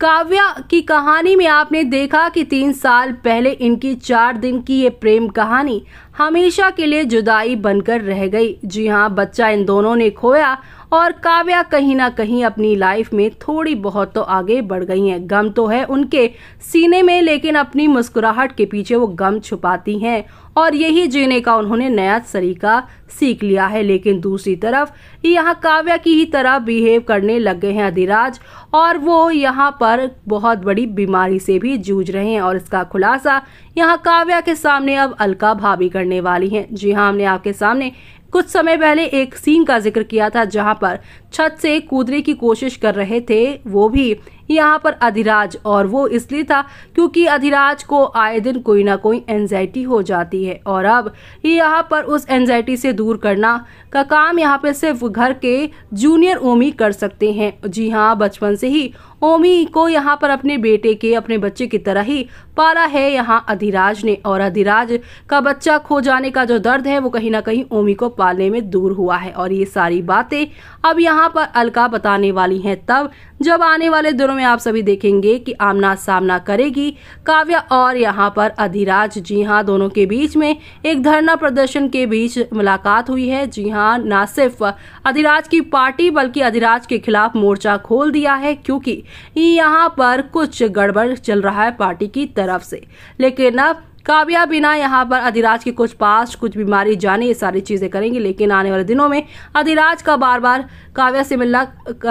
काव्या की कहानी में आपने देखा कि तीन साल पहले इनकी चार दिन की ये प्रेम कहानी हमेशा के लिए जुदाई बनकर रह गई जी हाँ बच्चा इन दोनों ने खोया और काव्या कहीं ना कहीं अपनी लाइफ में थोड़ी बहुत तो आगे बढ़ गई हैं गम तो है उनके सीने में लेकिन अपनी मुस्कुराहट के पीछे वो गम छुपाती हैं और यही जीने का उन्होंने नया तरीका सीख लिया है लेकिन दूसरी तरफ यहाँ काव्या की ही तरह बिहेव करने लग गए हैं अधिराज और वो यहाँ पर बहुत बड़ी बीमारी से भी जूझ रहे हैं और इसका खुलासा यहाँ काव्या के सामने अब अलका भाभी करने वाली हैं जी हाँ हमने आपके सामने कुछ समय पहले एक सीन का जिक्र किया था जहां पर छत से कूदने की कोशिश कर रहे थे वो भी यहाँ पर अधिराज और वो इसलिए था क्योंकि अधिराज को आए दिन कोई ना कोई एनजाइटी हो जाती है और अब यहाँ पर उस एनजाइटी से दूर करना का काम यहाँ पे सिर्फ घर के जूनियर ओमी कर सकते हैं जी हाँ बचपन से ही ओमी को यहाँ पर अपने बेटे के अपने बच्चे की तरह ही पाला है यहाँ अधिराज ने और अधिराज का बच्चा खो जाने का जो दर्द है वो कहीं ना कहीं ओमी को पालने में दूर हुआ है और ये सारी बातें अब यहाँ पर अलका बताने वाली हैं तब जब आने वाले दिनों में आप सभी देखेंगे कि आमना सामना करेगी काव्या और यहाँ पर अधिराज जी हाँ दोनों के बीच में एक धरना प्रदर्शन के बीच मुलाकात हुई है जी हाँ न सिर्फ अधिराज की पार्टी बल्कि अधिराज के खिलाफ मोर्चा खोल दिया है क्योंकि यहाँ पर कुछ गड़बड़ चल रहा है पार्टी की तरफ से लेकिन अब काव्या बिना यहाँ पर अधिराज के कुछ पास कुछ बीमारी जाने ये सारी चीज़ें करेंगी लेकिन आने वाले दिनों में अधिराज का बार बार काव्या से मिलना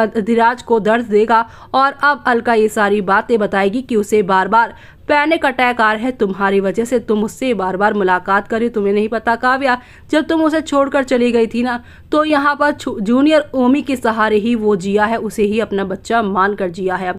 अधिराज को दर्द देगा और अब अलका ये सारी बातें बताएगी कि उसे बार बार पैनिक अटैक आ रहा है तुम्हारी वजह से तुम उससे बार बार मुलाकात करी तुम्हें नहीं पता काव्या जब तुम उसे छोड़कर चली गई थी ना तो यहाँ पर जूनियर ओमी के सहारे ही वो जिया है उसे ही अपना बच्चा मानकर जिया है